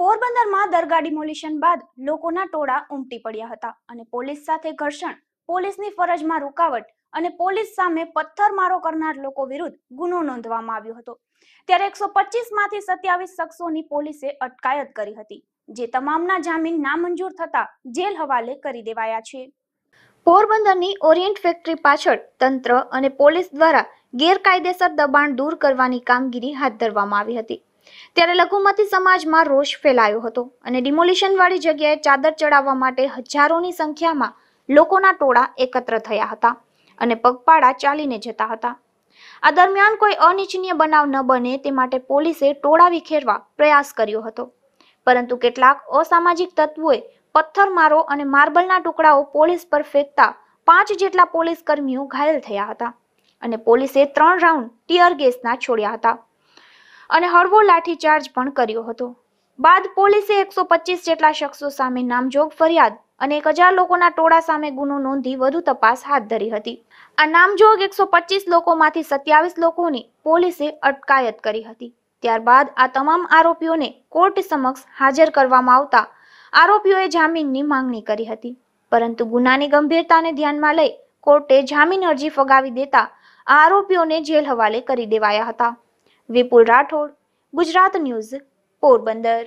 પોરબંદરમાં દરગાહ ડિમોલિશન બાદ લોકોના ટોળા ઉમટી પડ્યા હતા અને પોલીસ સાથે ઘર્ષણ પોલીસની ફરજમાં રૂકાવટ અને પોલીસ સામે પથ્થરમારો કરનાર લોકો વિરુદ્ધ ગુનો નોંધવામાં આવ્યો હતો ત્યારે એકસો માંથી સત્યાવીસ શખ્સોની પોલીસે અટકાયત કરી હતી જે તમામના જામીન નામંજૂર થતા જેલ હવાલે કરી દેવાયા છે પોરબંદરની ઓરિયન્ટ ફેક્ટરી પાછળ તંત્ર અને પોલીસ દ્વારા ગેરકાયદેસર દબાણ દૂર કરવાની કામગીરી હાથ ધરવામાં આવી હતી ત્યારે લઘુમતી સમાજમાં રોષ ફેલાયો હતો અને ડિમોલિશનવાળી જગ્યાએ ચાદર ચડાવવા માટે હજારોની સંખ્યામાં લોકોના ટોળા એકત્ર થયા હતા અને પગપાળા ચાલીને જતા હતા આ દરમિયાન કોઈ અનિચ્છનીય બનાવ ન બને તે માટે પોલીસે ટોળા વિખેરવા પ્રયાસ કર્યો હતો પરંતુ કેટલાક અસામાજિક તત્વોએ પથ્થરમારો અને માર્બલના ટુકડાઓ પોલીસ પર ફેંકતા પાંચ જેટલા પોલીસ કર્મીઓ ઘાયલ થયા હતા અને પોલીસે ત્રણ રાઉન્ડ ટીયર ગેસના છોડ્યા હતા અને હળવો લાઠીચાર્જ પણ કર્યો હતો બાદ પોલીસે એકસો પચીસ જેટલા શખ્સો સામે નામજોગ ફરિયાદ અને એક હજાર લોકોના ટોળા સામે ગુનો નોંધી વધુ તપાસ હાથ ધરી હતી આ નામજોગ એકસો પચીસ લોકોમાંથી સત્યાવીસ લોકોની પોલીસે અટકાયત કરી હતી ત્યારબાદ આ તમામ આરોપીઓને કોર્ટ સમક્ષ હાજર કરવામાં આવતા આરોપીઓએ જામીનની માંગણી કરી હતી પરંતુ ગુનાની ગંભીરતાને ધ્યાનમાં લઈ કોર્ટે જામીન અરજી ફગાવી દેતા આ આરોપીઓને જેલ હવાલે કરી દેવાયા હતા વિપુલ રાઠોડ ગુજરાત ન્યૂઝ પોરબંદર